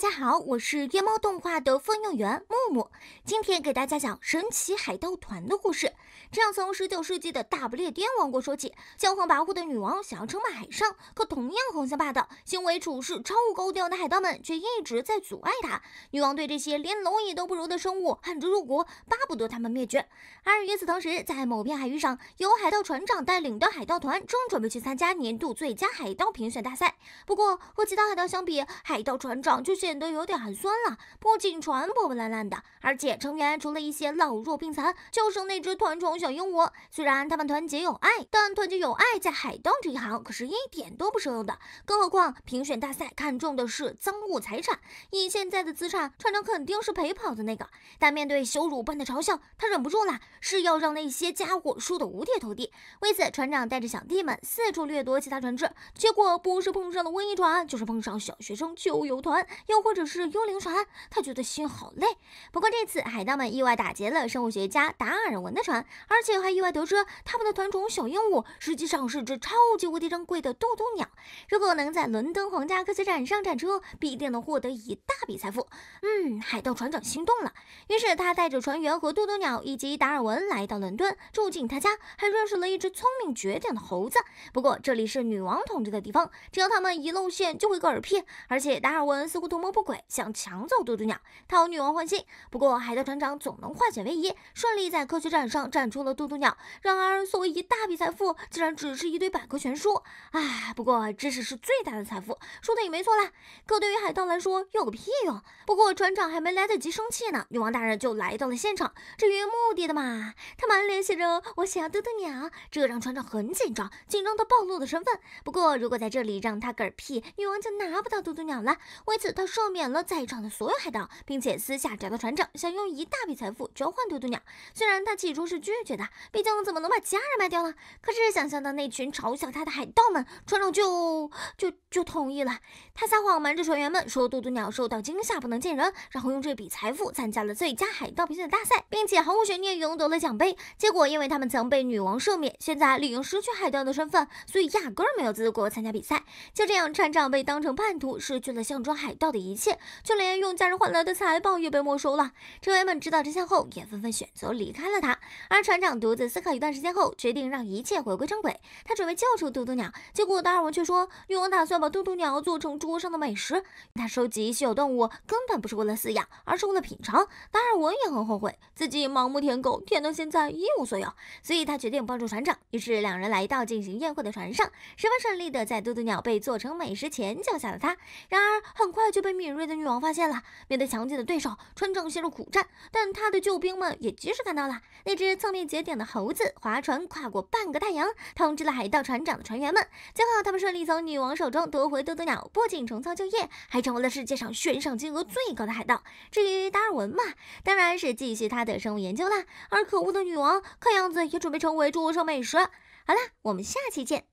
大家好，我是夜猫动画的放映员木木，今天给大家讲《神奇海盗团》的故事。这样从十九世纪的大不列颠王国说起，骄横跋扈的女王想要称霸海上，可同样横行霸道、行为处事超高调的海盗们却一直在阻碍她。女王对这些连蝼蚁都不如的生物恨之入骨，巴不得他们灭绝。而与此同时，在某片海域上，有海盗船长带领的海盗团正准备去参加年度最佳海盗评选大赛。不过和其他海盗相比，海盗船长就选显得有点寒酸了，不仅船破破烂烂的，而且成员除了一些老弱病残，就剩那只团宠小鹦鹉。虽然他们团结友爱，但团结友爱在海盗这一行可是一点都不适用的。更何况评选大赛看重的是赃物财产，以现在的资产，船长肯定是陪跑的那个。但面对羞辱般的嘲笑，他忍不住了，誓要让那些家伙输得五体投地。为此，船长带着小弟们四处掠夺其他船只，结果不是碰上了瘟疫船，就是碰上小学生秋游团。又或者是幽灵船，他觉得心好累。不过这次海盗们意外打劫了生物学家达尔文的船，而且还意外得知他们的团宠小鹦鹉实际上是只超级无敌珍贵的渡渡鸟。如果能在伦敦皇家科学展上展出，必定能获得一大笔财富。嗯，海盗船长心动了，于是他带着船员和渡渡鸟以及达尔文来到伦敦，住进他家，还认识了一只聪明绝顶的猴子。不过这里是女王统治的地方，只要他们一露馅就会嗝屁。而且达尔文似乎同谋。不轨，想抢走嘟嘟鸟，讨女王欢心。不过海盗船长总能化险为夷，顺利在科学展上战出了嘟嘟鸟。然而所谓一大笔财富，竟然只是一堆百科全书。唉，不过知识是最大的财富，说的也没错啦。可对于海盗来说，有个屁用。不过船长还没来得及生气呢，女王大人就来到了现场。至于目的的嘛，他满脸写着我想要嘟嘟鸟，这让船长很紧张，紧张到暴露了身份。不过如果在这里让他嗝屁，女王就拿不到嘟嘟鸟了。为此，他。赦免了在场的所有海盗，并且私下找到船长，想用一大笔财富交换嘟嘟鸟。虽然他起初是拒绝的，毕竟怎么能把家人卖掉了？可是想象到那群嘲笑他的海盗们，船长就就就同意了。他撒谎瞒着船员们说嘟嘟鸟受到惊吓不能见人，然后用这笔财富参加了最佳海盗评选大赛，并且毫无悬念赢得了奖杯。结果因为他们曾被女王赦免，现在理应失去海盗的身份，所以压根儿没有资格参加比赛。就这样，船长被当成叛徒，失去了象征海盗的。一切，就连用家人换来的财宝也被没收了。成员们知道真相后，也纷纷选择离开了他。而船长独自思考一段时间后，决定让一切回归正轨。他准备救出嘟嘟鸟，结果达尔文却说，女王打算把嘟嘟鸟做成桌上的美食。他收集稀有动物根本不是为了饲养，而是为了品尝。达尔文也很后悔自己盲目舔狗，舔到现在一无所有。所以他决定帮助船长。于是两人来到进行宴会的船上，十分顺利的在嘟嘟鸟被做成美食前救下了他。然而很快就被。被敏锐的女王发现了。面对强劲的对手，船长陷入苦战，但他的救兵们也及时赶到了。那只侧面结点的猴子划船跨过半个大洋，通知了海盗船长的船员们。最后，他们顺利从女王手中夺回豆豆鸟，不仅重操旧业，还成为了世界上悬赏金额最高的海盗。至于达尔文嘛，当然是继续他的生物研究啦。而可恶的女王，看样子也准备成为桌游美食。好了，我们下期见。